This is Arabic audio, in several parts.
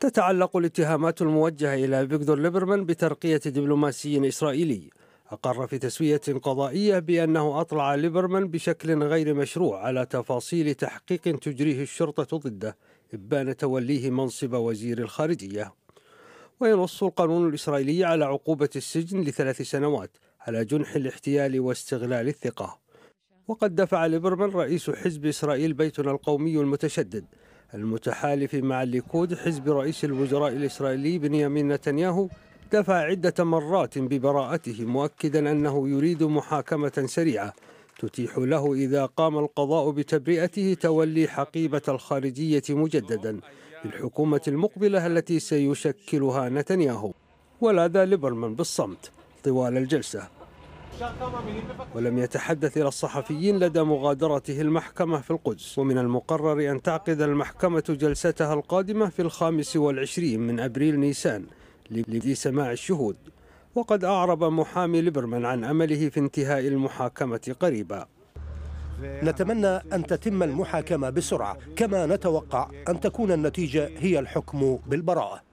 تتعلق الاتهامات الموجهة إلى فيكتور ليبرمان بترقية دبلوماسي إسرائيلي أقر في تسوية قضائية بأنه أطلع ليبرمان بشكل غير مشروع على تفاصيل تحقيق تجريه الشرطة ضده إبان توليه منصب وزير الخارجية وينص القانون الإسرائيلي على عقوبة السجن لثلاث سنوات على جنح الاحتيال واستغلال الثقة وقد دفع ليبرمان رئيس حزب إسرائيل بيتنا القومي المتشدد المتحالف مع الليكود حزب رئيس الوزراء الإسرائيلي بنيامين نتنياهو دفع عدة مرات ببراءته مؤكدا أنه يريد محاكمة سريعة تتيح له إذا قام القضاء بتبرئته تولي حقيبة الخارجية مجددا للحكومة المقبلة التي سيشكلها نتنياهو ولاذا ليبرمان بالصمت طوال الجلسة ولم يتحدث إلى الصحفيين لدى مغادرته المحكمة في القدس ومن المقرر أن تعقد المحكمة جلستها القادمة في الخامس والعشرين من أبريل نيسان لسماع الشهود وقد أعرب محامي ليبرمان عن أمله في انتهاء المحاكمة قريبا نتمنى أن تتم المحاكمة بسرعة كما نتوقع أن تكون النتيجة هي الحكم بالبراءة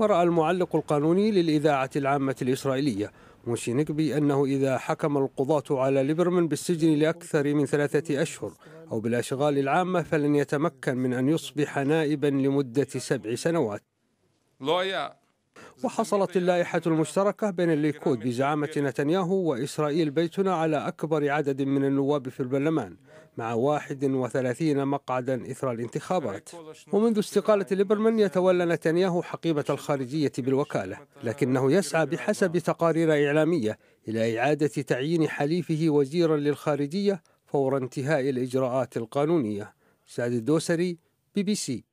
ورأى المعلق القانوني للإذاعة العامة الإسرائيلية موشينيك بأنه إذا حكم القضاة على ليبرمان بالسجن لأكثر من ثلاثة أشهر أو بالأشغال العامة فلن يتمكن من أن يصبح نائبا لمدة سبع سنوات وحصلت اللائحة المشتركة بين الليكود بزعامة نتنياهو وإسرائيل بيتنا على أكبر عدد من النواب في البرلمان مع 31 مقعدا إثر الانتخابات ومنذ استقالة ليبرمان يتولى نتنياهو حقيبة الخارجية بالوكالة لكنه يسعى بحسب تقارير إعلامية إلى إعادة تعيين حليفه وزيرا للخارجية فور انتهاء الإجراءات القانونية سعد الدوسري بي بي سي